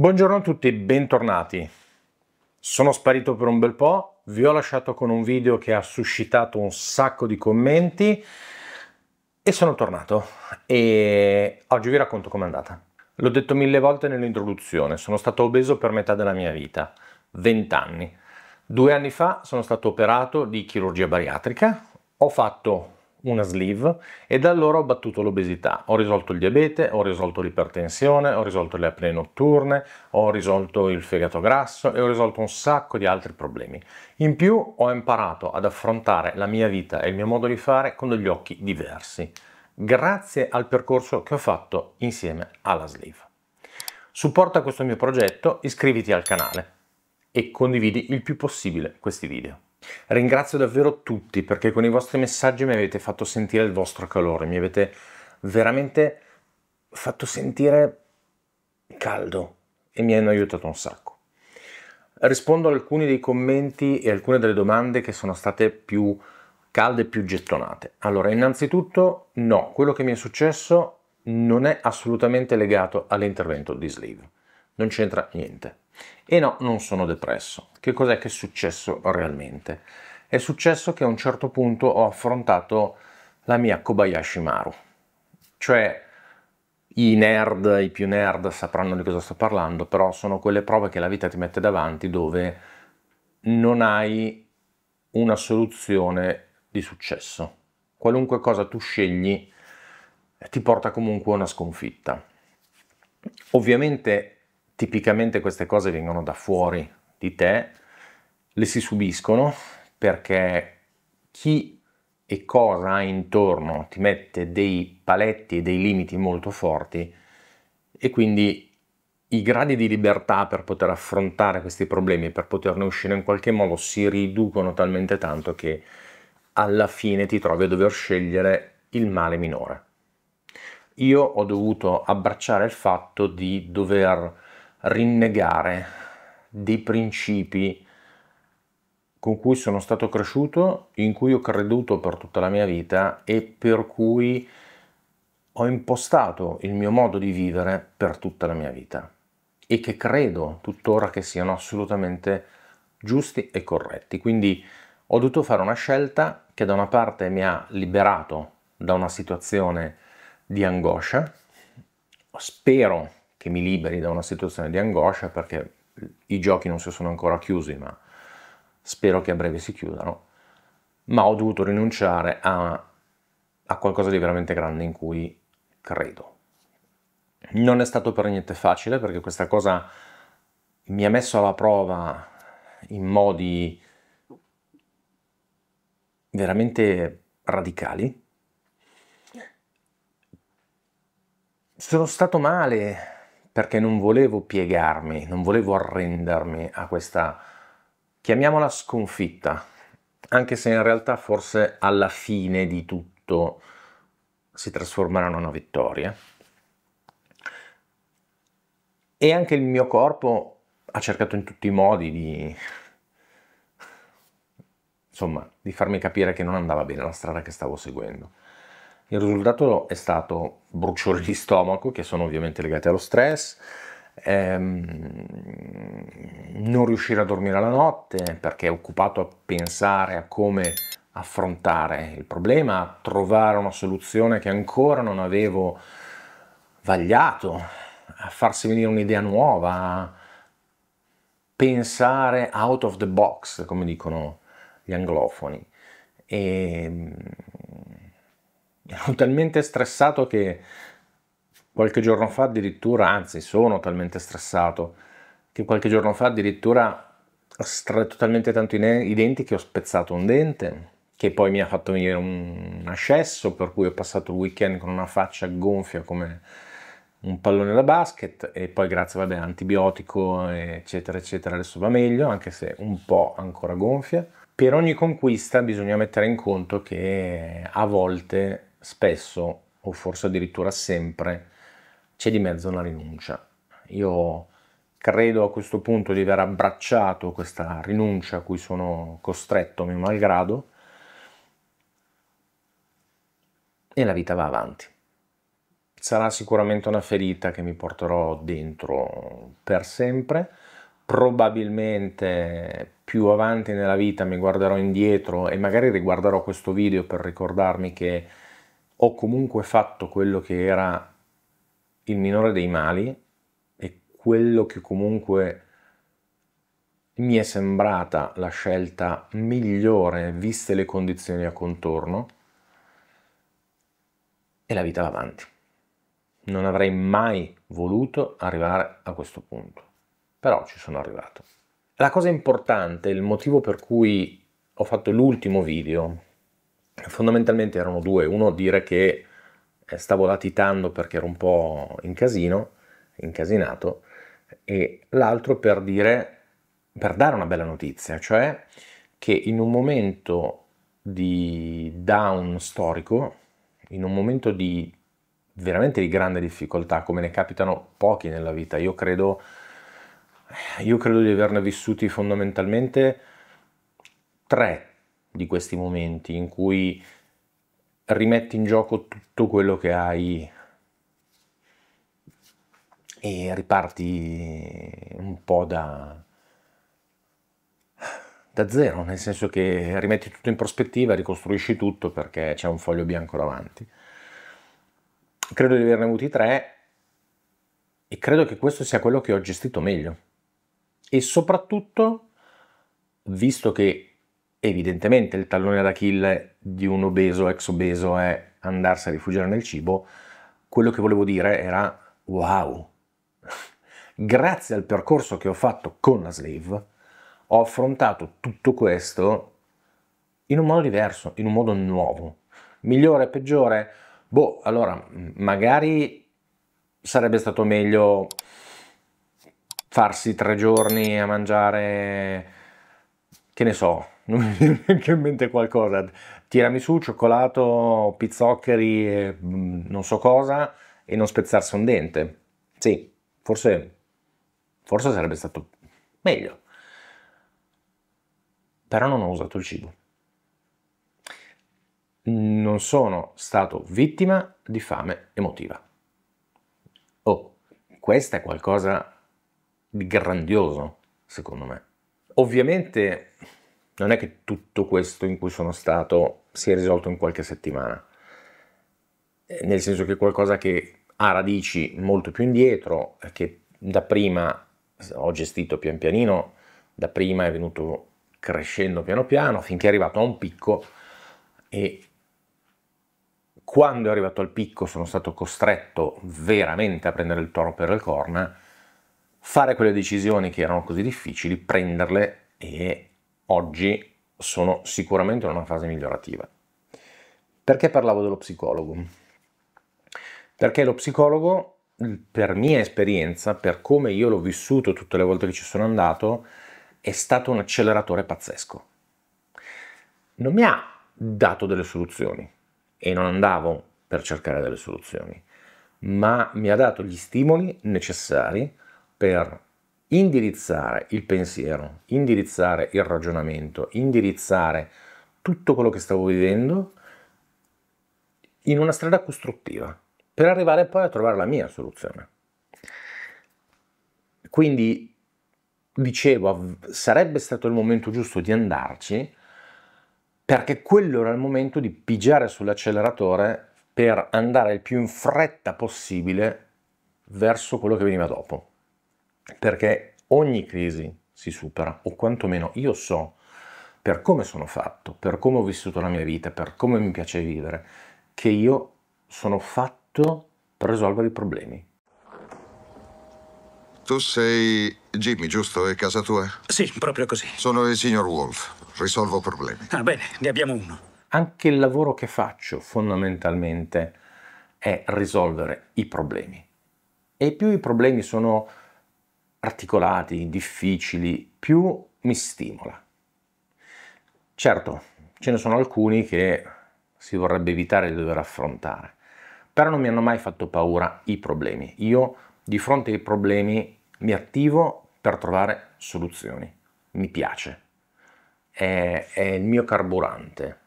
Buongiorno a tutti, bentornati. Sono sparito per un bel po', vi ho lasciato con un video che ha suscitato un sacco di commenti e sono tornato e oggi vi racconto com'è andata. L'ho detto mille volte nell'introduzione, sono stato obeso per metà della mia vita, 20 anni. Due anni fa sono stato operato di chirurgia bariatrica, ho fatto una sleeve e da allora ho battuto l'obesità. Ho risolto il diabete, ho risolto l'ipertensione, ho risolto le apnee notturne, ho risolto il fegato grasso e ho risolto un sacco di altri problemi. In più ho imparato ad affrontare la mia vita e il mio modo di fare con degli occhi diversi, grazie al percorso che ho fatto insieme alla sleeve. Supporta questo mio progetto, iscriviti al canale e condividi il più possibile questi video. Ringrazio davvero tutti perché con i vostri messaggi mi avete fatto sentire il vostro calore, mi avete veramente fatto sentire caldo e mi hanno aiutato un sacco. Rispondo ad alcuni dei commenti e alcune delle domande che sono state più calde e più gettonate. Allora, innanzitutto no, quello che mi è successo non è assolutamente legato all'intervento di Sleeve, non c'entra niente. E no, non sono depresso. Che cos'è che è successo realmente? È successo che a un certo punto ho affrontato la mia Kobayashi Maru. Cioè, i nerd, i più nerd sapranno di cosa sto parlando, però sono quelle prove che la vita ti mette davanti dove non hai una soluzione di successo. Qualunque cosa tu scegli eh, ti porta comunque a una sconfitta. Ovviamente Tipicamente queste cose vengono da fuori di te, le si subiscono perché chi e cosa ha intorno ti mette dei paletti e dei limiti molto forti e quindi i gradi di libertà per poter affrontare questi problemi, per poterne uscire in qualche modo, si riducono talmente tanto che alla fine ti trovi a dover scegliere il male minore. Io ho dovuto abbracciare il fatto di dover rinnegare dei principi con cui sono stato cresciuto, in cui ho creduto per tutta la mia vita e per cui ho impostato il mio modo di vivere per tutta la mia vita e che credo tuttora che siano assolutamente giusti e corretti. Quindi ho dovuto fare una scelta che da una parte mi ha liberato da una situazione di angoscia, spero che mi liberi da una situazione di angoscia perché i giochi non si sono ancora chiusi, ma spero che a breve si chiudano. Ma ho dovuto rinunciare a, a qualcosa di veramente grande in cui credo. Non è stato per niente facile perché questa cosa mi ha messo alla prova in modi veramente radicali. Sono stato male, perché non volevo piegarmi, non volevo arrendermi a questa, chiamiamola sconfitta, anche se in realtà forse alla fine di tutto si trasformerà in una vittoria. E anche il mio corpo ha cercato in tutti i modi di, insomma, di farmi capire che non andava bene la strada che stavo seguendo. Il risultato è stato bruciore di stomaco, che sono ovviamente legati allo stress, ehm, non riuscire a dormire la notte perché è occupato a pensare a come affrontare il problema, a trovare una soluzione che ancora non avevo vagliato, a farsi venire un'idea nuova, a pensare out of the box, come dicono gli anglofoni. E, ehm, ero talmente stressato che qualche giorno fa addirittura, anzi sono talmente stressato, che qualche giorno fa addirittura ho stretto talmente tanto i denti che ho spezzato un dente, che poi mi ha fatto venire un ascesso, per cui ho passato il weekend con una faccia gonfia come un pallone da basket e poi grazie vabbè antibiotico eccetera eccetera adesso va meglio anche se un po' ancora gonfia per ogni conquista bisogna mettere in conto che a volte spesso o forse addirittura sempre c'è di mezzo una rinuncia. Io credo a questo punto di aver abbracciato questa rinuncia a cui sono costretto mio malgrado e la vita va avanti. Sarà sicuramente una ferita che mi porterò dentro per sempre, probabilmente più avanti nella vita mi guarderò indietro e magari riguarderò questo video per ricordarmi che ho comunque fatto quello che era il minore dei mali e quello che comunque mi è sembrata la scelta migliore viste le condizioni a contorno e la vita va avanti. Non avrei mai voluto arrivare a questo punto, però ci sono arrivato. La cosa importante, il motivo per cui ho fatto l'ultimo video fondamentalmente erano due, uno dire che eh, stavo latitando perché ero un po' in casino, incasinato, e l'altro per dire, per dare una bella notizia, cioè che in un momento di down storico, in un momento di veramente di grande difficoltà, come ne capitano pochi nella vita, io credo, io credo di averne vissuti fondamentalmente tre di questi momenti in cui rimetti in gioco tutto quello che hai e riparti un po' da, da zero, nel senso che rimetti tutto in prospettiva, ricostruisci tutto perché c'è un foglio bianco davanti. Credo di averne avuti tre e credo che questo sia quello che ho gestito meglio. E soprattutto, visto che evidentemente il tallone d'Achille di un obeso, ex obeso, è andarsi a rifugiare nel cibo, quello che volevo dire era wow, grazie al percorso che ho fatto con la slave, ho affrontato tutto questo in un modo diverso, in un modo nuovo, migliore, peggiore, boh, allora magari sarebbe stato meglio farsi tre giorni a mangiare, che ne so, non mi viene neanche in mente qualcosa. Tiramisù, cioccolato, pizzoccheri, eh, mm, non so cosa, e non spezzarsi un dente. Sì, forse, forse sarebbe stato meglio. Però non ho usato il cibo. Non sono stato vittima di fame emotiva. Oh, questo è qualcosa di grandioso, secondo me. Ovviamente non è che tutto questo in cui sono stato si è risolto in qualche settimana, eh, nel senso che è qualcosa che ha radici molto più indietro, che da prima ho gestito pian pianino, da prima è venuto crescendo piano piano finché è arrivato a un picco e quando è arrivato al picco sono stato costretto veramente a prendere il toro per le corna, fare quelle decisioni che erano così difficili, prenderle e oggi sono sicuramente in una fase migliorativa. Perché parlavo dello psicologo? Perché lo psicologo, per mia esperienza, per come io l'ho vissuto tutte le volte che ci sono andato, è stato un acceleratore pazzesco. Non mi ha dato delle soluzioni e non andavo per cercare delle soluzioni, ma mi ha dato gli stimoli necessari per indirizzare il pensiero, indirizzare il ragionamento, indirizzare tutto quello che stavo vivendo in una strada costruttiva, per arrivare poi a trovare la mia soluzione. Quindi, dicevo, sarebbe stato il momento giusto di andarci, perché quello era il momento di pigiare sull'acceleratore per andare il più in fretta possibile verso quello che veniva dopo perché ogni crisi si supera, o quantomeno io so per come sono fatto, per come ho vissuto la mia vita, per come mi piace vivere, che io sono fatto per risolvere i problemi. Tu sei Jimmy, giusto? È casa tua? Sì, proprio così. Sono il signor Wolf, risolvo problemi. Ah, bene, ne abbiamo uno. Anche il lavoro che faccio fondamentalmente è risolvere i problemi. E più i problemi sono articolati, difficili, più mi stimola. Certo, ce ne sono alcuni che si vorrebbe evitare di dover affrontare, però non mi hanno mai fatto paura i problemi. Io di fronte ai problemi mi attivo per trovare soluzioni, mi piace, è, è il mio carburante,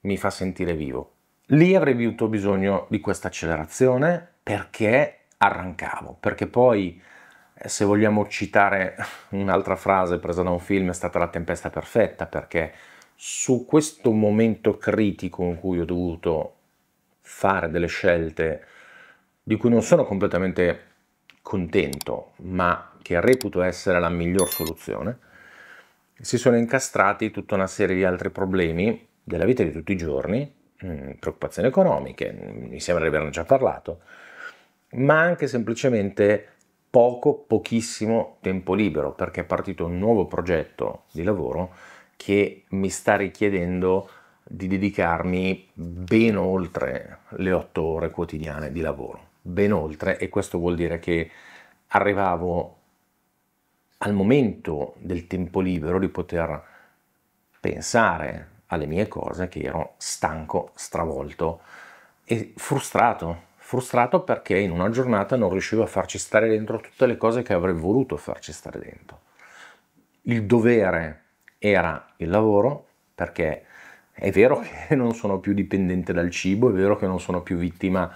mi fa sentire vivo. Lì avrei avuto bisogno di questa accelerazione perché arrancavo, perché poi se vogliamo citare un'altra frase presa da un film, è stata la tempesta perfetta, perché su questo momento critico in cui ho dovuto fare delle scelte di cui non sono completamente contento, ma che reputo essere la miglior soluzione, si sono incastrati tutta una serie di altri problemi della vita di tutti i giorni, mm, preoccupazioni economiche, mi sembra di averne già parlato, ma anche semplicemente poco, pochissimo tempo libero perché è partito un nuovo progetto di lavoro che mi sta richiedendo di dedicarmi ben oltre le otto ore quotidiane di lavoro, ben oltre e questo vuol dire che arrivavo al momento del tempo libero di poter pensare alle mie cose che ero stanco, stravolto e frustrato frustrato perché in una giornata non riuscivo a farci stare dentro tutte le cose che avrei voluto farci stare dentro. Il dovere era il lavoro perché è vero che non sono più dipendente dal cibo, è vero che non sono più vittima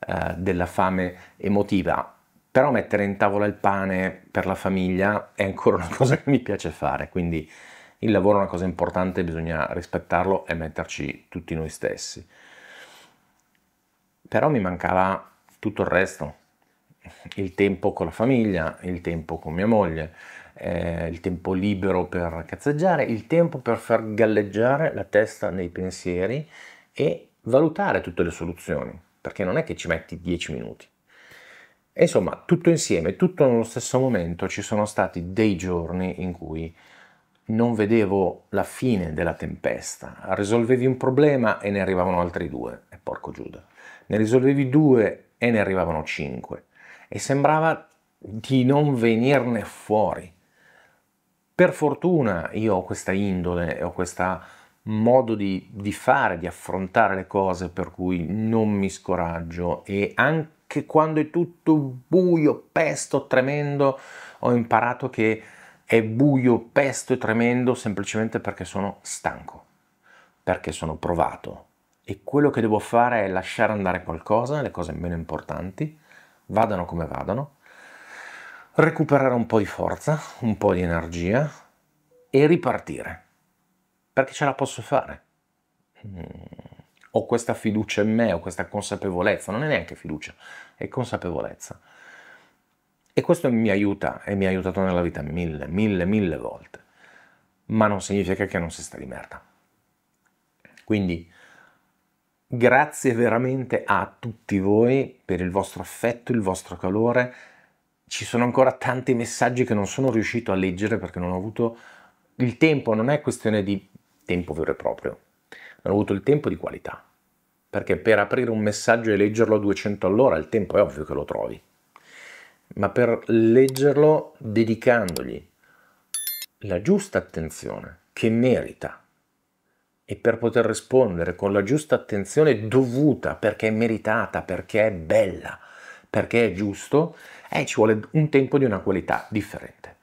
eh, della fame emotiva, però mettere in tavola il pane per la famiglia è ancora una cosa che mi piace fare, quindi il lavoro è una cosa importante, bisogna rispettarlo e metterci tutti noi stessi però mi mancava tutto il resto, il tempo con la famiglia, il tempo con mia moglie, eh, il tempo libero per cazzeggiare, il tempo per far galleggiare la testa nei pensieri e valutare tutte le soluzioni, perché non è che ci metti dieci minuti. E insomma, tutto insieme, tutto nello stesso momento, ci sono stati dei giorni in cui non vedevo la fine della tempesta, risolvevi un problema e ne arrivavano altri due, e porco Giuda ne risolvevi due e ne arrivavano cinque e sembrava di non venirne fuori. Per fortuna io ho questa indole, ho questo modo di, di fare, di affrontare le cose per cui non mi scoraggio e anche quando è tutto buio, pesto, tremendo, ho imparato che è buio, pesto e tremendo semplicemente perché sono stanco, perché sono provato, e quello che devo fare è lasciare andare qualcosa, le cose meno importanti, vadano come vadano, recuperare un po' di forza, un po' di energia e ripartire, perché ce la posso fare. Mm. Ho questa fiducia in me, ho questa consapevolezza, non è neanche fiducia, è consapevolezza. E questo mi aiuta e mi ha aiutato nella vita mille, mille, mille volte. Ma non significa che non si sta di merda. Quindi Grazie veramente a tutti voi per il vostro affetto, il vostro calore. Ci sono ancora tanti messaggi che non sono riuscito a leggere perché non ho avuto il tempo, non è questione di tempo vero e proprio, non ho avuto il tempo di qualità. Perché per aprire un messaggio e leggerlo a 200 all'ora il tempo è ovvio che lo trovi. Ma per leggerlo dedicandogli la giusta attenzione che merita e per poter rispondere con la giusta attenzione dovuta perché è meritata, perché è bella, perché è giusto, eh, ci vuole un tempo di una qualità differente.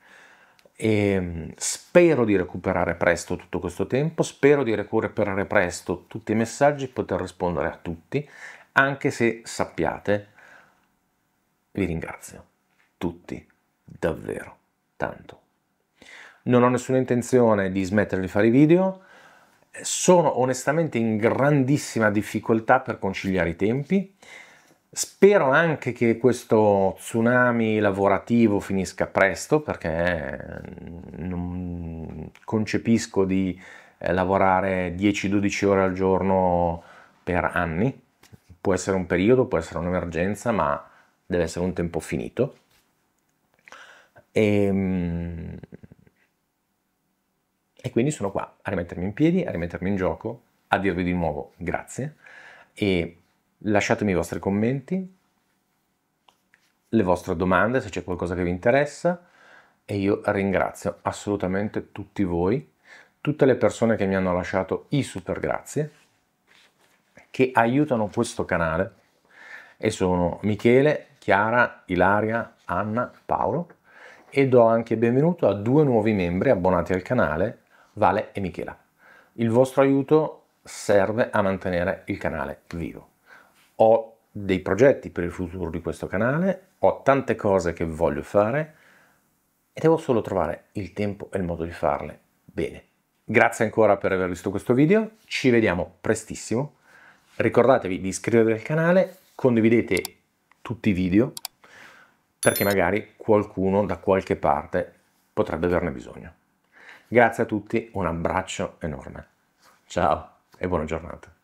E ehm, spero di recuperare presto tutto questo tempo, spero di recuperare presto tutti i messaggi, poter rispondere a tutti, anche se sappiate, vi ringrazio tutti, davvero, tanto. Non ho nessuna intenzione di smettere di fare i video, sono onestamente in grandissima difficoltà per conciliare i tempi. Spero anche che questo tsunami lavorativo finisca presto perché eh, non concepisco di eh, lavorare 10-12 ore al giorno per anni. Può essere un periodo, può essere un'emergenza, ma deve essere un tempo finito. E, ehm, e quindi sono qua a rimettermi in piedi, a rimettermi in gioco, a dirvi di nuovo grazie e lasciatemi i vostri commenti, le vostre domande se c'è qualcosa che vi interessa e io ringrazio assolutamente tutti voi, tutte le persone che mi hanno lasciato i super grazie, che aiutano questo canale e sono Michele, Chiara, Ilaria, Anna, Paolo e do anche benvenuto a due nuovi membri abbonati al canale Vale e Michela. Il vostro aiuto serve a mantenere il canale vivo. Ho dei progetti per il futuro di questo canale, ho tante cose che voglio fare e devo solo trovare il tempo e il modo di farle bene. Grazie ancora per aver visto questo video, ci vediamo prestissimo. Ricordatevi di iscrivervi al canale, condividete tutti i video perché magari qualcuno da qualche parte potrebbe averne bisogno. Grazie a tutti, un abbraccio enorme. Ciao e buona giornata.